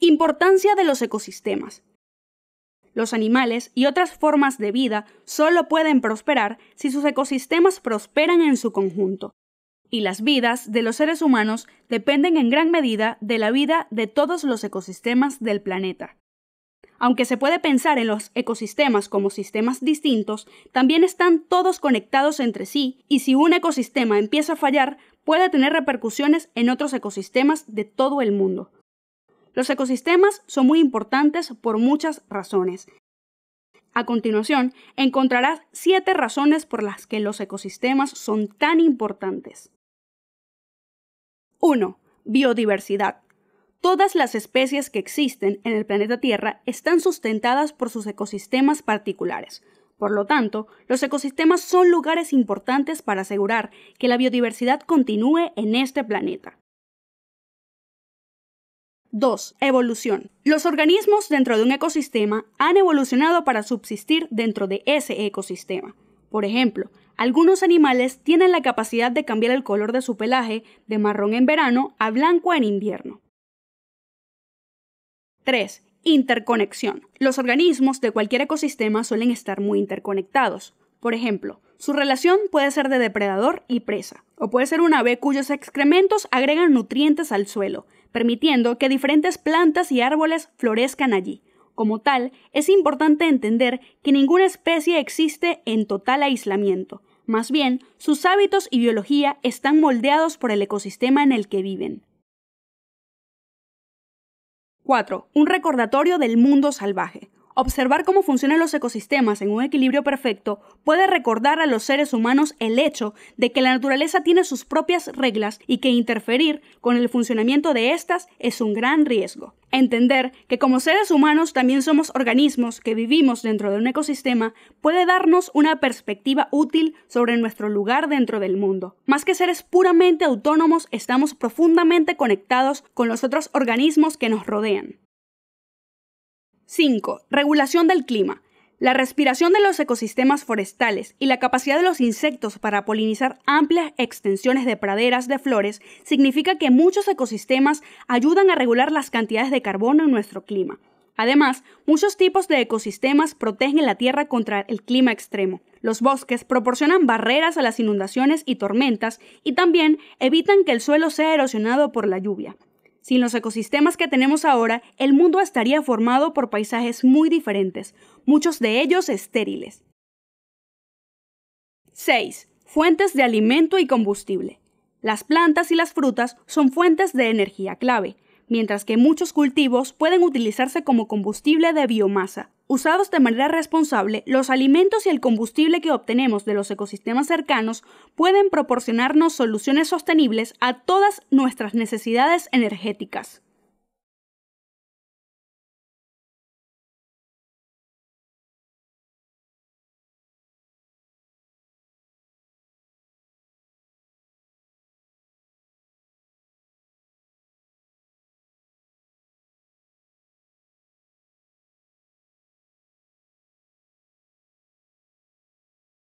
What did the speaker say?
Importancia de los ecosistemas. Los animales y otras formas de vida solo pueden prosperar si sus ecosistemas prosperan en su conjunto. Y las vidas de los seres humanos dependen en gran medida de la vida de todos los ecosistemas del planeta. Aunque se puede pensar en los ecosistemas como sistemas distintos, también están todos conectados entre sí y si un ecosistema empieza a fallar, puede tener repercusiones en otros ecosistemas de todo el mundo. Los ecosistemas son muy importantes por muchas razones. A continuación, encontrarás siete razones por las que los ecosistemas son tan importantes. 1. Biodiversidad. Todas las especies que existen en el planeta Tierra están sustentadas por sus ecosistemas particulares. Por lo tanto, los ecosistemas son lugares importantes para asegurar que la biodiversidad continúe en este planeta. 2. Evolución. Los organismos dentro de un ecosistema han evolucionado para subsistir dentro de ese ecosistema. Por ejemplo, algunos animales tienen la capacidad de cambiar el color de su pelaje de marrón en verano a blanco en invierno. 3. Interconexión. Los organismos de cualquier ecosistema suelen estar muy interconectados. Por ejemplo, su relación puede ser de depredador y presa, o puede ser un ave cuyos excrementos agregan nutrientes al suelo, permitiendo que diferentes plantas y árboles florezcan allí. Como tal, es importante entender que ninguna especie existe en total aislamiento, más bien, sus hábitos y biología están moldeados por el ecosistema en el que viven. 4. Un recordatorio del mundo salvaje. Observar cómo funcionan los ecosistemas en un equilibrio perfecto puede recordar a los seres humanos el hecho de que la naturaleza tiene sus propias reglas y que interferir con el funcionamiento de éstas es un gran riesgo. Entender que como seres humanos también somos organismos que vivimos dentro de un ecosistema puede darnos una perspectiva útil sobre nuestro lugar dentro del mundo. Más que seres puramente autónomos, estamos profundamente conectados con los otros organismos que nos rodean. 5. Regulación del clima. La respiración de los ecosistemas forestales y la capacidad de los insectos para polinizar amplias extensiones de praderas de flores significa que muchos ecosistemas ayudan a regular las cantidades de carbono en nuestro clima. Además, muchos tipos de ecosistemas protegen la Tierra contra el clima extremo. Los bosques proporcionan barreras a las inundaciones y tormentas y también evitan que el suelo sea erosionado por la lluvia. Sin los ecosistemas que tenemos ahora, el mundo estaría formado por paisajes muy diferentes, muchos de ellos estériles. 6. Fuentes de alimento y combustible. Las plantas y las frutas son fuentes de energía clave mientras que muchos cultivos pueden utilizarse como combustible de biomasa. Usados de manera responsable, los alimentos y el combustible que obtenemos de los ecosistemas cercanos pueden proporcionarnos soluciones sostenibles a todas nuestras necesidades energéticas.